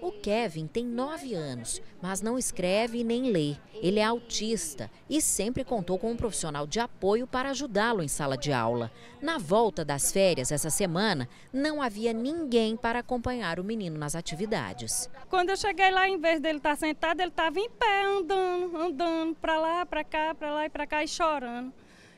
O Kevin tem 9 anos, mas não escreve nem lê. Ele é autista e sempre contou com um profissional de apoio para ajudá-lo em sala de aula. Na volta das férias essa semana, não havia ninguém para acompanhar o menino nas atividades. Quando eu cheguei lá, em vez dele estar tá sentado, ele estava em pé, andando, andando para lá, para cá, para lá e para cá e chorando.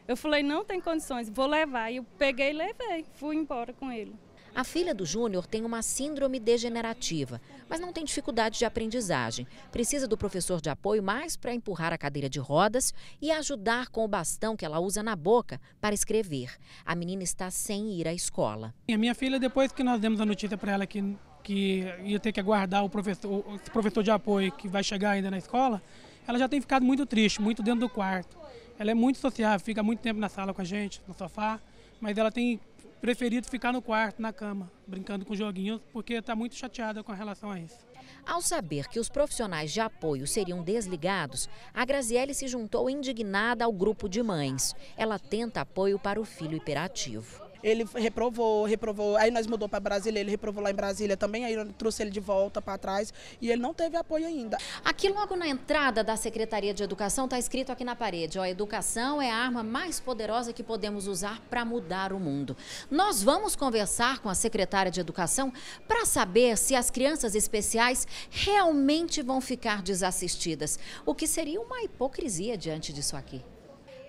Eu falei: "Não tem condições, vou levar". E eu peguei e levei, fui embora com ele. A filha do Júnior tem uma síndrome degenerativa, mas não tem dificuldade de aprendizagem. Precisa do professor de apoio mais para empurrar a cadeira de rodas e ajudar com o bastão que ela usa na boca para escrever. A menina está sem ir à escola. A minha filha, depois que nós demos a notícia para ela que, que ia ter que aguardar o professor, esse professor de apoio que vai chegar ainda na escola, ela já tem ficado muito triste, muito dentro do quarto. Ela é muito sociável, fica muito tempo na sala com a gente, no sofá, mas ela tem preferido ficar no quarto, na cama, brincando com joguinhos, porque está muito chateada com relação a isso. Ao saber que os profissionais de apoio seriam desligados, a Graziele se juntou indignada ao grupo de mães. Ela tenta apoio para o filho hiperativo ele reprovou, reprovou. Aí nós mudou para Brasília, ele reprovou lá em Brasília também, aí trouxe ele de volta para trás e ele não teve apoio ainda. Aqui logo na entrada da Secretaria de Educação está escrito aqui na parede, ó, educação é a arma mais poderosa que podemos usar para mudar o mundo. Nós vamos conversar com a secretária de Educação para saber se as crianças especiais realmente vão ficar desassistidas, o que seria uma hipocrisia diante disso aqui.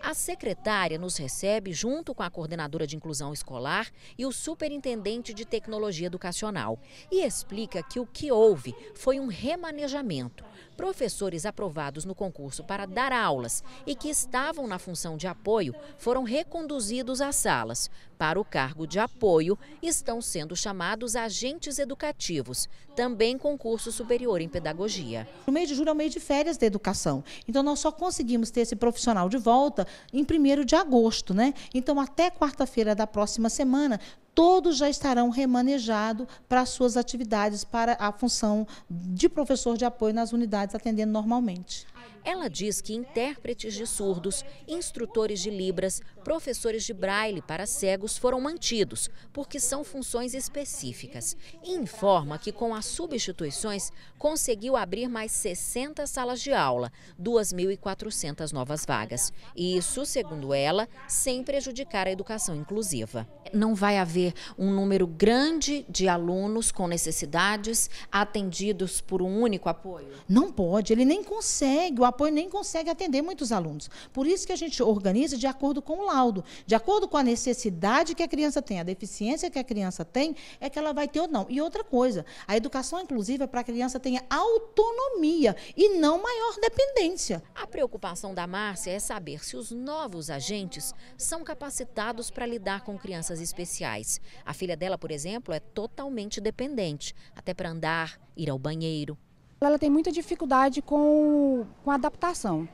A secretária nos recebe junto com a coordenadora de inclusão escolar e o superintendente de tecnologia educacional e explica que o que houve foi um remanejamento. Professores aprovados no concurso para dar aulas e que estavam na função de apoio foram reconduzidos às salas. Para o cargo de apoio estão sendo chamados agentes educativos, também com curso superior em pedagogia. O mês de julho é o mês de férias da educação, então nós só conseguimos ter esse profissional de volta em 1 de agosto, né? Então, até quarta-feira da próxima semana, todos já estarão remanejados para suas atividades, para a função de professor de apoio nas unidades atendendo normalmente. Ela diz que intérpretes de surdos, instrutores de libras, professores de braille para cegos foram mantidos, porque são funções específicas. E informa que com as substituições conseguiu abrir mais 60 salas de aula, 2.400 novas vagas. E isso, segundo ela, sem prejudicar a educação inclusiva. Não vai haver um número grande de alunos com necessidades atendidos por um único apoio? Não pode, ele nem consegue consegue, o apoio nem consegue atender muitos alunos. Por isso que a gente organiza de acordo com o laudo, de acordo com a necessidade que a criança tem, a deficiência que a criança tem, é que ela vai ter ou não. E outra coisa, a educação inclusiva é para a criança tenha autonomia e não maior dependência. A preocupação da Márcia é saber se os novos agentes são capacitados para lidar com crianças especiais. A filha dela, por exemplo, é totalmente dependente, até para andar, ir ao banheiro, ela tem muita dificuldade com, com adaptação.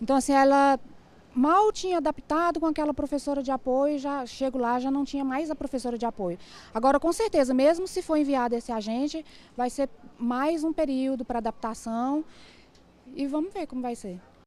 Então, assim, ela mal tinha adaptado com aquela professora de apoio, já chego lá, já não tinha mais a professora de apoio. Agora, com certeza, mesmo se for enviado esse agente, vai ser mais um período para adaptação e vamos ver como vai ser.